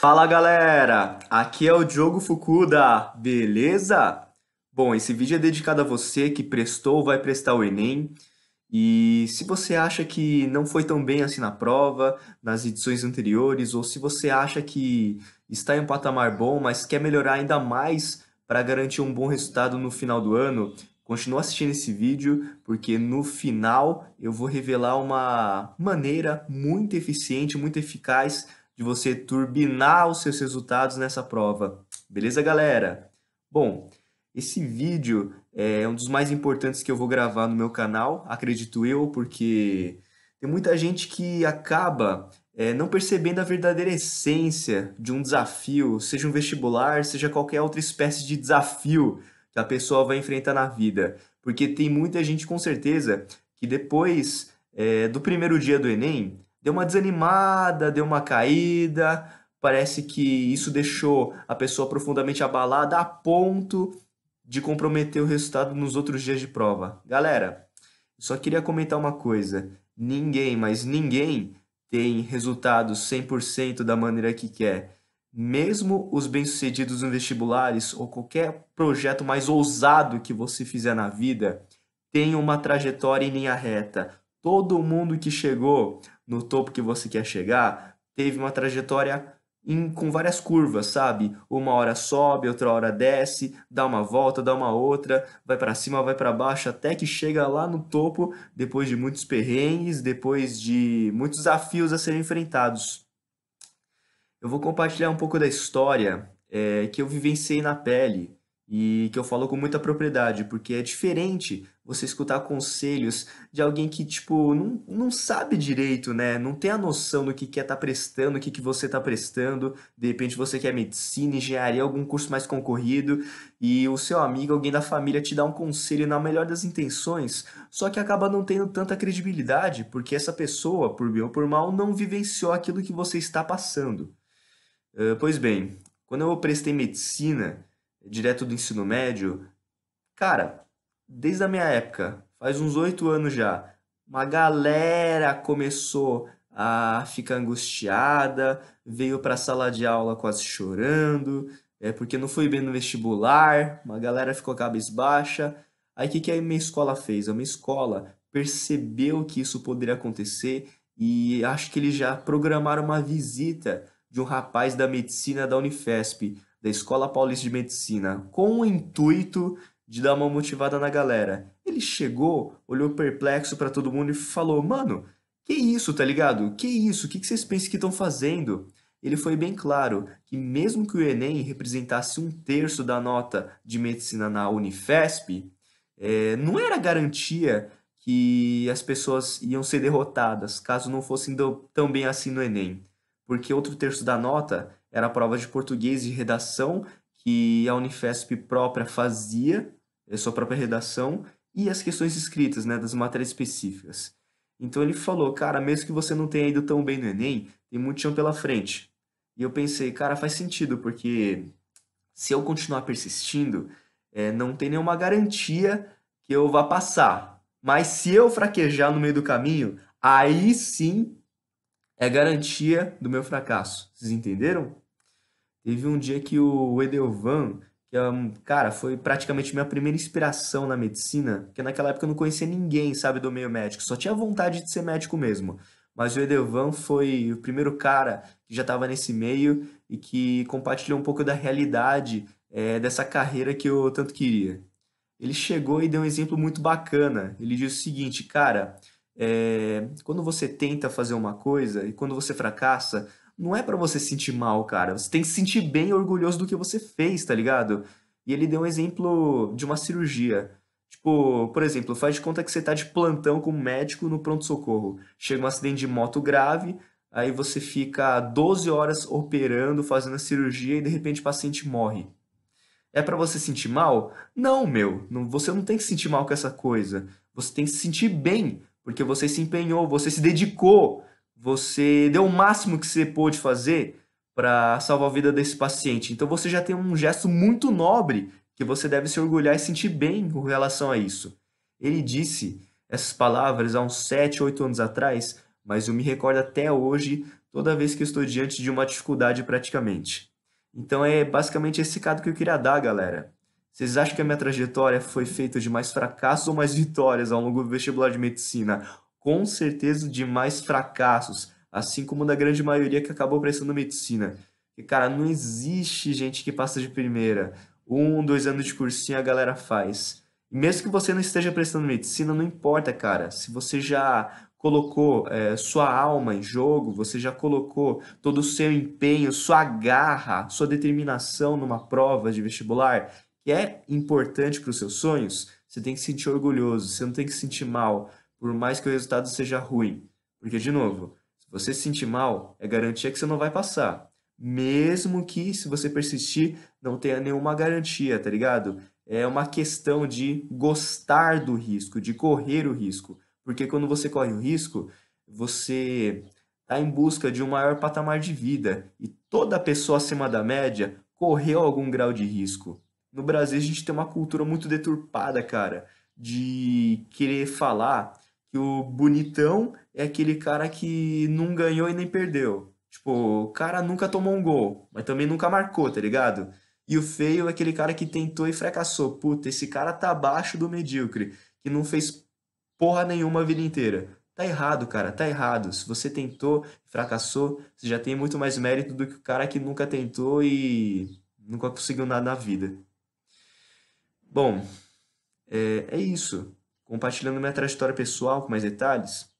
Fala galera, aqui é o Diogo Fukuda, beleza? Bom, esse vídeo é dedicado a você que prestou ou vai prestar o Enem. E se você acha que não foi tão bem assim na prova, nas edições anteriores, ou se você acha que está em um patamar bom, mas quer melhorar ainda mais para garantir um bom resultado no final do ano, continue assistindo esse vídeo, porque no final eu vou revelar uma maneira muito eficiente, muito eficaz de você turbinar os seus resultados nessa prova. Beleza, galera? Bom, esse vídeo é, é um dos mais importantes que eu vou gravar no meu canal, acredito eu, porque tem muita gente que acaba é, não percebendo a verdadeira essência de um desafio, seja um vestibular, seja qualquer outra espécie de desafio que a pessoa vai enfrentar na vida. Porque tem muita gente, com certeza, que depois é, do primeiro dia do Enem, deu uma desanimada, deu uma caída, parece que isso deixou a pessoa profundamente abalada a ponto de comprometer o resultado nos outros dias de prova. Galera, só queria comentar uma coisa: ninguém, mas ninguém tem resultados 100% da maneira que quer. Mesmo os bem-sucedidos no vestibulares ou qualquer projeto mais ousado que você fizer na vida, tem uma trajetória em linha reta. Todo mundo que chegou no topo que você quer chegar, teve uma trajetória em, com várias curvas, sabe? Uma hora sobe, outra hora desce, dá uma volta, dá uma outra, vai para cima, vai para baixo, até que chega lá no topo, depois de muitos perrengues, depois de muitos desafios a serem enfrentados. Eu vou compartilhar um pouco da história é, que eu vivenciei na pele e que eu falo com muita propriedade, porque é diferente você escutar conselhos de alguém que, tipo, não, não sabe direito, né? Não tem a noção do que quer tá prestando, o que, que você tá prestando. De repente você quer medicina, engenharia, algum curso mais concorrido, e o seu amigo, alguém da família, te dá um conselho na melhor das intenções, só que acaba não tendo tanta credibilidade, porque essa pessoa, por bem ou por mal, não vivenciou aquilo que você está passando. Uh, pois bem, quando eu prestei medicina direto do ensino médio, cara, desde a minha época, faz uns oito anos já, uma galera começou a ficar angustiada, veio para a sala de aula quase chorando, é porque não foi bem no vestibular, uma galera ficou cabisbaixa. Aí o que, que a minha escola fez? A minha escola percebeu que isso poderia acontecer e acho que eles já programaram uma visita de um rapaz da medicina da Unifesp da Escola Paulista de Medicina, com o intuito de dar uma motivada na galera. Ele chegou, olhou perplexo para todo mundo e falou: Mano, que isso, tá ligado? Que isso? O que, vocês pensam que estão fazendo? Ele foi bem claro que, mesmo que o Enem representasse um terço da nota de medicina na Unifesp, é, não era garantia que as pessoas iam ser derrotadas caso não fossem tão bem assim no Enem, porque outro terço da nota era a prova de português de redação que a Unifesp própria fazia, eh, sua própria redação, e as questões escritas, né, das matérias específicas. Então ele falou, cara, mesmo que você não tenha ido tão bem no Enem, tem muito chão pela frente. E eu pensei, cara, faz sentido, porque se eu continuar persistindo, é, não tem nenhuma garantia que eu vá passar. Mas se eu fraquejar no meio do caminho, aí sim é garantia do meu fracasso. Vocês entenderam? Teve um dia que o Edelvan, que é cara, foi praticamente minha primeira inspiração na medicina, porque naquela época eu não conhecia ninguém, sabe, do meio médico, só tinha vontade de ser médico mesmo. Mas o Edelvan foi o primeiro cara que já estava nesse meio e que compartilhou um pouco da realidade é, dessa carreira que eu tanto queria. Ele chegou e deu um exemplo muito bacana. Ele disse o seguinte, cara, é, quando você tenta fazer uma coisa e quando você fracassa, não é para você se sentir mal, cara. Você tem que se sentir bem e orgulhoso do que você fez, tá ligado? E ele deu um exemplo de uma cirurgia. Tipo, por exemplo, faz de conta que você tá de plantão com um médico no pronto-socorro. Chega um acidente de moto grave, aí você fica 12 horas operando, fazendo a cirurgia e de repente o paciente morre. É para você sentir mal? Não, meu. Não, você não tem que sentir mal com essa coisa. Você tem que se sentir bem porque você se empenhou, você se dedicou, você deu o máximo que você pôde fazer para salvar a vida desse paciente. Então você já tem um gesto muito nobre que você deve se orgulhar e sentir bem com relação a isso. Ele disse essas palavras há uns 7, 8 anos atrás, mas eu me recordo até hoje toda vez que estou diante de uma dificuldade praticamente. Então é basicamente esse recado que eu queria dar, galera. Vocês acham que a minha trajetória foi feita de mais fracassos ou mais vitórias ao longo do vestibular de medicina? Com certeza de mais fracassos, assim como da grande maioria que acabou prestando medicina. E, cara, não existe gente que passa de primeira. Um, dois anos de cursinho a galera faz. E mesmo que você não esteja prestando medicina, não importa, cara. Se você já colocou é, sua alma em jogo, você já colocou todo o seu empenho, sua garra, sua determinação numa prova de vestibular, que é importante para os seus sonhos, você tem que se sentir orgulhoso, você não tem que se sentir mal, por mais que o resultado seja ruim. Porque, de novo, se você se sentir mal, é garantia que você não vai passar. Mesmo que, se você persistir, não tenha nenhuma garantia, tá ligado? É uma questão de gostar do risco, de correr o risco. Porque quando você corre o risco, você está em busca de um maior patamar de vida. E toda pessoa acima da média correu algum grau de risco no Brasil a gente tem uma cultura muito deturpada, cara, de querer falar que o bonitão é aquele cara que não ganhou e nem perdeu. Tipo, o cara nunca tomou um gol, mas também nunca marcou, tá ligado? E o feio é aquele cara que tentou e fracassou. Puta, esse cara tá abaixo do medíocre, que não fez porra nenhuma a vida inteira. Tá errado, cara, tá errado. Se você tentou e fracassou, você já tem muito mais mérito do que o cara que nunca tentou e nunca conseguiu nada na vida. Bom, é, é isso. Compartilhando minha trajetória pessoal com mais detalhes.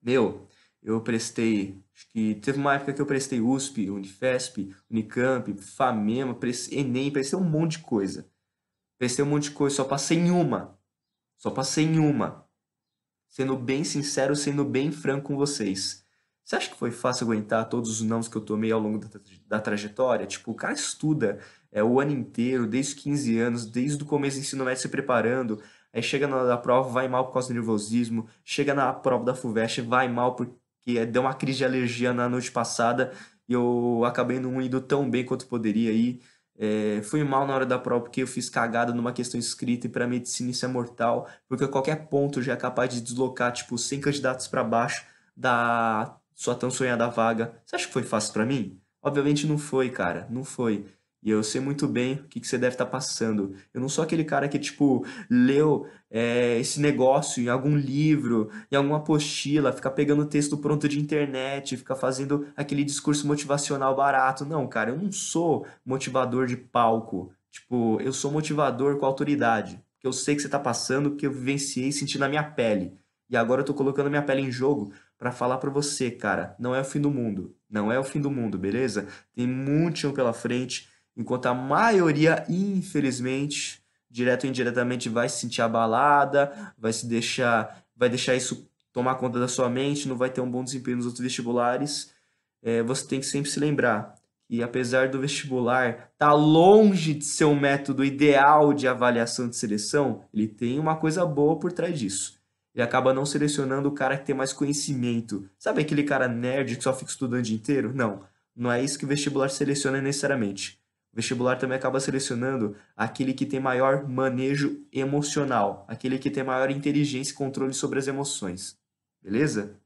Meu, eu prestei, acho que teve uma época que eu prestei USP, Unifesp, Unicamp, Famema, prestei, Enem, prestei um monte de coisa. Prestei um monte de coisa, só passei em uma. Só passei em uma. Sendo bem sincero, sendo bem franco com vocês. Você acha que foi fácil aguentar todos os nãos que eu tomei ao longo da, da trajetória? Tipo, o cara estuda é, o ano inteiro, desde os 15 anos, desde o começo do ensino médio se preparando, aí chega na, da prova, vai mal por causa do nervosismo, chega na prova da FUVEST, vai mal porque deu uma crise de alergia na noite passada e eu acabei não indo tão bem quanto poderia ir. É, fui mal na hora da prova porque eu fiz cagada numa questão escrita e para medicina isso é mortal, porque a qualquer ponto já é capaz de deslocar tipo 100 candidatos para baixo da sua tão sonhada vaga. Você acha que foi fácil para mim? Obviamente não foi, cara, não foi. E eu sei muito bem o que, que você deve estar tá passando. Eu não sou aquele cara que, tipo, leu é, esse negócio em algum livro, em alguma apostila, fica pegando texto pronto de internet, fica fazendo aquele discurso motivacional barato. Não, cara, eu não sou motivador de palco. Tipo, eu sou motivador com autoridade. Que eu sei que você está passando, que eu vivenciei e senti na minha pele. E agora eu tô colocando minha pele em jogo para falar para você, cara, não é o fim do mundo. Não é o fim do mundo, beleza? Tem muito chão pela frente, enquanto a maioria, infelizmente, direto ou indiretamente vai se sentir abalada, vai se deixar, vai deixar isso tomar conta da sua mente, não vai ter um bom desempenho nos outros vestibulares. É, você tem que sempre se lembrar que apesar do vestibular estar tá longe de ser um método ideal de avaliação de seleção, ele tem uma coisa boa por trás disso ele acaba não selecionando o cara que tem mais conhecimento. Sabe aquele cara nerd que só fica estudando o dia inteiro? Não. Não é isso que o vestibular seleciona necessariamente. O vestibular também acaba selecionando aquele que tem maior manejo emocional, aquele que tem maior inteligência e controle sobre as emoções. Beleza?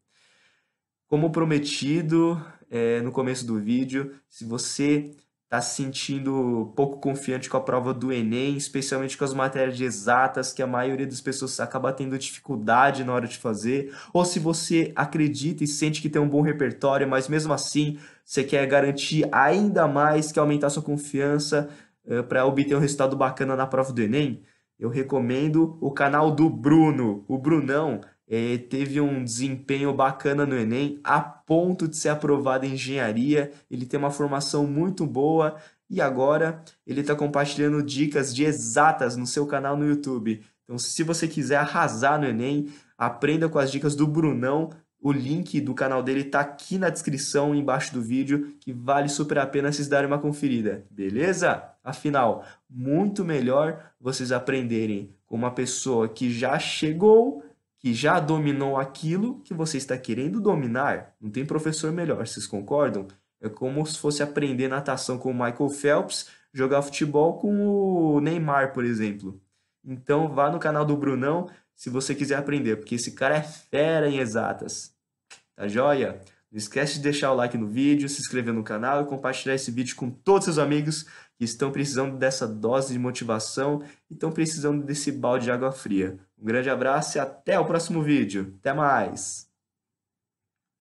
Como prometido é, no começo do vídeo, se você está se sentindo pouco confiante com a prova do Enem, especialmente com as matérias exatas que a maioria das pessoas acaba tendo dificuldade na hora de fazer, ou se você acredita e sente que tem um bom repertório, mas mesmo assim você quer garantir ainda mais que aumentar sua confiança uh, eh, para obter um resultado bacana na prova do Enem, eu recomendo o canal do Bruno, o Brunão é, teve um desempenho bacana no Enem, a ponto de ser aprovado em engenharia. Ele tem uma formação muito boa e agora ele está compartilhando dicas de exatas no seu canal no YouTube. Então, se você quiser arrasar no Enem, aprenda com as dicas do Brunão. O link do canal dele está aqui na descrição embaixo do vídeo, que vale super a pena vocês darem uma conferida, beleza? Afinal, muito melhor vocês aprenderem com uma pessoa que já chegou que já dominou aquilo que você está querendo dominar. Não tem professor melhor, vocês concordam? É como se fosse aprender natação com o Michael Phelps, jogar futebol com o Neymar, por exemplo. Então vá no canal do Brunão se você quiser aprender, porque esse cara é fera em exatas. Tá joia? Não esquece de deixar o like no vídeo, se inscrever no canal e compartilhar esse vídeo com todos seus amigos que estão precisando dessa dose de motivação e estão precisando desse balde de água fria. Um grande abraço e até o próximo vídeo. Até mais!